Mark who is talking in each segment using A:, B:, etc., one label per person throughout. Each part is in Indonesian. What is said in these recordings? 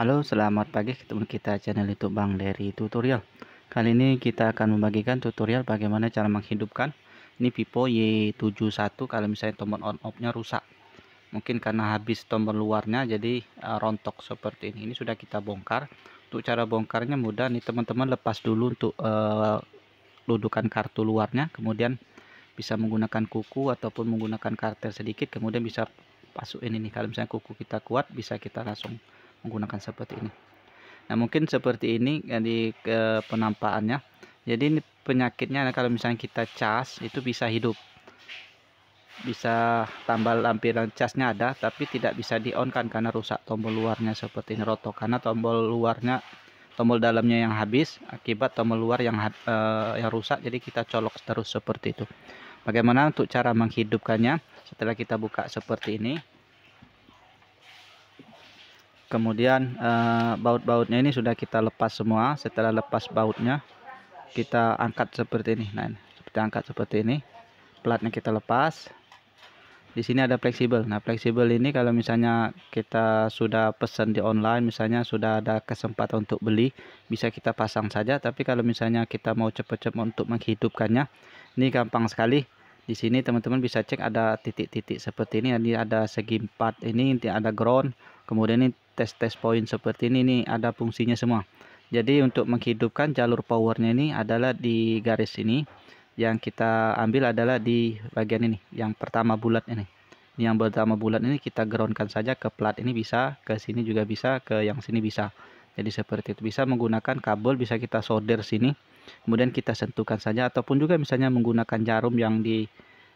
A: Halo selamat pagi ketemu kita channel youtube Bang dari tutorial Kali ini kita akan membagikan tutorial bagaimana cara menghidupkan Ini Vivo Y71 kalau misalnya tombol on off nya rusak Mungkin karena habis tombol luarnya jadi eh, rontok seperti ini Ini sudah kita bongkar Untuk cara bongkarnya mudah nih teman-teman lepas dulu untuk uh, ludukan kartu luarnya Kemudian bisa menggunakan kuku ataupun menggunakan kartel sedikit Kemudian bisa masukin ini kalau misalnya kuku kita kuat bisa kita langsung menggunakan seperti ini nah mungkin seperti ini di ke penampakannya jadi ini penyakitnya kalau misalnya kita cas itu bisa hidup bisa tambal lampiran casnya ada tapi tidak bisa di on kan karena rusak tombol luarnya seperti ini rotok karena tombol luarnya tombol dalamnya yang habis akibat tombol luar yang uh, yang rusak jadi kita colok terus seperti itu bagaimana untuk cara menghidupkannya setelah kita buka seperti ini kemudian eh, baut-bautnya ini sudah kita lepas semua setelah lepas bautnya kita angkat seperti ini nah seperti angkat seperti ini platnya kita lepas di sini ada fleksibel nah fleksibel ini kalau misalnya kita sudah pesan di online misalnya sudah ada kesempatan untuk beli bisa kita pasang saja tapi kalau misalnya kita mau cepat-cepat untuk menghidupkannya ini gampang sekali di sini teman-teman bisa cek ada titik-titik seperti ini ini ada segi empat ini ada ground kemudian ini tes-tes poin seperti ini nih ada fungsinya semua jadi untuk menghidupkan jalur powernya ini adalah di garis ini yang kita ambil adalah di bagian ini yang pertama bulat ini yang pertama bulat ini kita groundkan saja ke plat ini bisa ke sini juga bisa ke yang sini bisa jadi seperti itu bisa menggunakan kabel bisa kita solder sini kemudian kita sentuhkan saja ataupun juga misalnya menggunakan jarum yang di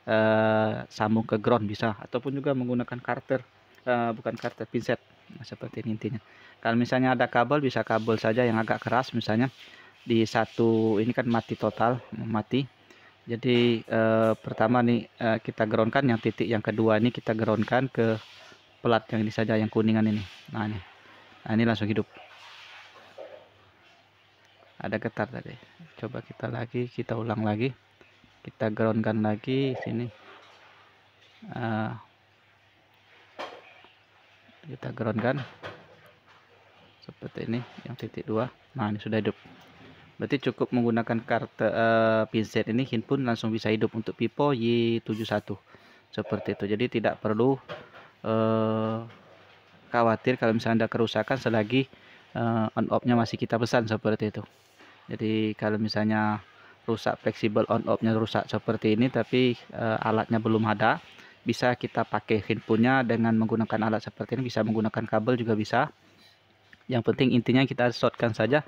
A: eh, ke ground bisa ataupun juga menggunakan karter Eh, bukan kartu pinset nah, seperti ini intinya kalau misalnya ada kabel bisa kabel saja yang agak keras misalnya di satu ini kan mati total mati jadi eh, pertama nih eh, kita geronkan yang titik yang kedua ini kita geronkan ke pelat yang ini saja yang kuningan ini nah ini nah ini langsung hidup ada getar tadi coba kita lagi kita ulang lagi kita geronkan lagi sini eh, kita groundkan seperti ini yang titik dua nah ini sudah hidup berarti cukup menggunakan kartu uh, pinset ini hin pun langsung bisa hidup untuk pipo Y71 seperti itu jadi tidak perlu uh, khawatir kalau misalnya ada kerusakan selagi uh, eh, on off-nya masih kita pesan seperti itu jadi kalau misalnya rusak fleksibel on off-nya rusak seperti ini tapi uh, alatnya belum ada bisa kita pakai handphonenya dengan menggunakan alat seperti ini bisa menggunakan kabel juga bisa yang penting intinya kita shortkan saja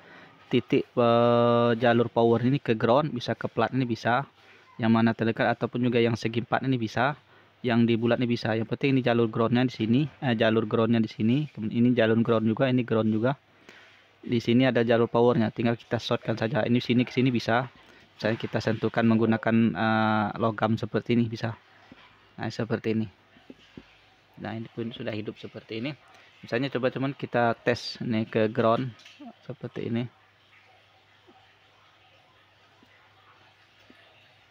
A: titik uh, jalur power ini ke ground bisa ke plat ini bisa yang mana terdekat ataupun juga yang segi empat ini bisa yang di bulat ini bisa yang penting ini jalur groundnya di sini eh, jalur groundnya di sini ini jalur ground juga ini ground juga di sini ada jalur powernya tinggal kita shortkan saja ini sini ke sini bisa misalnya kita sentuhkan menggunakan uh, logam seperti ini bisa nah seperti ini nah ini pun sudah hidup seperti ini misalnya coba cuman kita tes nih ke ground seperti ini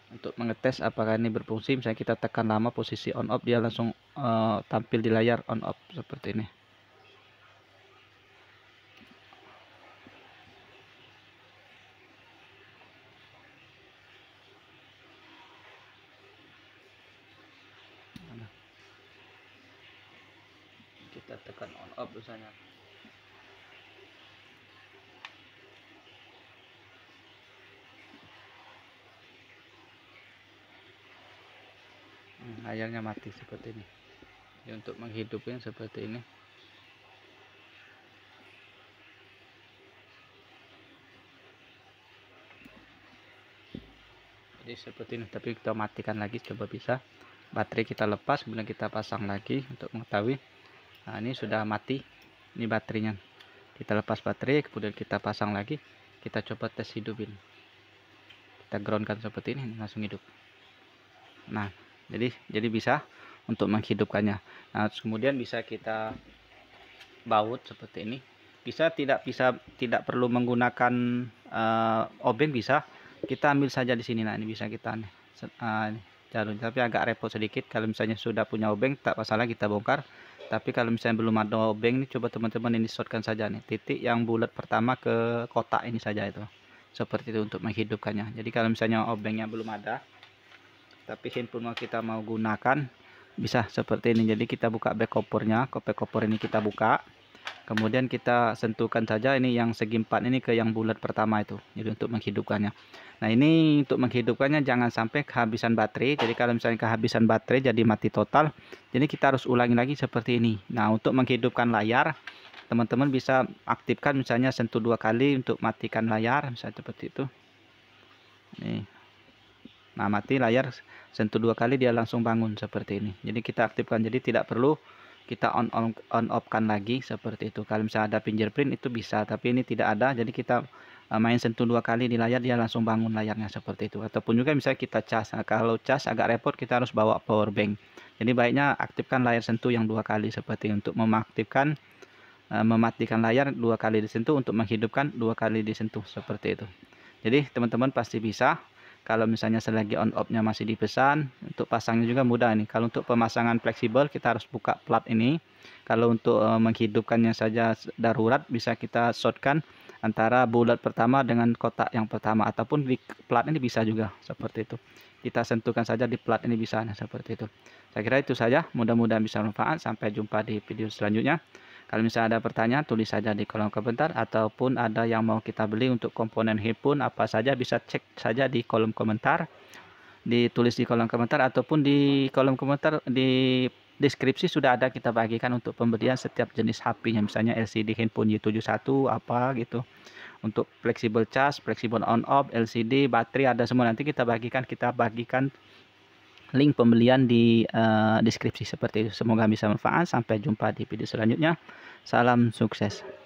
A: untuk mengetes apakah ini berfungsi misalnya kita tekan lama posisi on off dia langsung uh, tampil di layar on off seperti ini kita tekan on off misalnya hmm, layarnya mati seperti ini Jadi ya, untuk menghidupkan seperti ini jadi seperti ini tapi kita matikan lagi coba bisa baterai kita lepas kemudian kita pasang lagi untuk mengetahui nah ini sudah mati ini baterainya kita lepas baterai kemudian kita pasang lagi kita coba tes hidupin kita groundkan seperti ini langsung hidup nah jadi jadi bisa untuk menghidupkannya nah kemudian bisa kita baut seperti ini bisa tidak bisa tidak perlu menggunakan uh, obeng bisa kita ambil saja di sini nah ini bisa kita uh, jalur tapi agak repot sedikit kalau misalnya sudah punya obeng tak masalah kita bongkar tapi kalau misalnya belum ada obeng ini coba teman-teman ini shotkan saja nih titik yang bulat pertama ke kotak ini saja itu seperti itu untuk menghidupkannya jadi kalau misalnya obengnya belum ada tapi handphone kita mau gunakan bisa seperti ini jadi kita buka back kopernya kopek kopor ini kita buka kemudian kita sentuhkan saja ini yang segi empat ini ke yang bulat pertama itu jadi untuk menghidupkannya nah ini untuk menghidupkannya jangan sampai kehabisan baterai jadi kalau misalnya kehabisan baterai jadi mati total jadi kita harus ulangi lagi seperti ini nah untuk menghidupkan layar teman-teman bisa aktifkan misalnya sentuh dua kali untuk matikan layar misalnya seperti itu nih nah mati layar sentuh dua kali dia langsung bangun seperti ini jadi kita aktifkan jadi tidak perlu kita on on on off kan lagi seperti itu kalau misalnya ada fingerprint itu bisa tapi ini tidak ada jadi kita eh, main sentuh dua kali di layar dia langsung bangun layarnya seperti itu ataupun juga misalnya kita cas nah, kalau cas agak repot kita harus bawa power bank jadi baiknya aktifkan layar sentuh yang dua kali seperti untuk memaktifkan eh, mematikan layar dua kali disentuh untuk menghidupkan dua kali disentuh seperti itu jadi teman-teman pasti bisa kalau misalnya selagi on off-nya masih dipesan untuk pasangnya juga mudah nih kalau untuk pemasangan fleksibel kita harus buka plat ini kalau untuk uh, menghidupkannya saja darurat bisa kita shortkan antara bulat pertama dengan kotak yang pertama ataupun di plat ini bisa juga seperti itu kita sentuhkan saja di plat ini bisa nah, seperti itu saya kira itu saja mudah-mudahan bisa bermanfaat sampai jumpa di video selanjutnya kalau misalnya ada pertanyaan, tulis saja di kolom komentar ataupun ada yang mau kita beli untuk komponen handphone apa saja bisa cek saja di kolom komentar. Ditulis di kolom komentar ataupun di kolom komentar di deskripsi sudah ada kita bagikan untuk pembelian setiap jenis HP-nya misalnya LCD handphone Y71 apa gitu untuk flexible charge, flexible on off, LCD, baterai ada semua nanti kita bagikan kita bagikan link pembelian di uh, deskripsi seperti itu. Semoga bisa bermanfaat. Sampai jumpa di video selanjutnya. Salam sukses.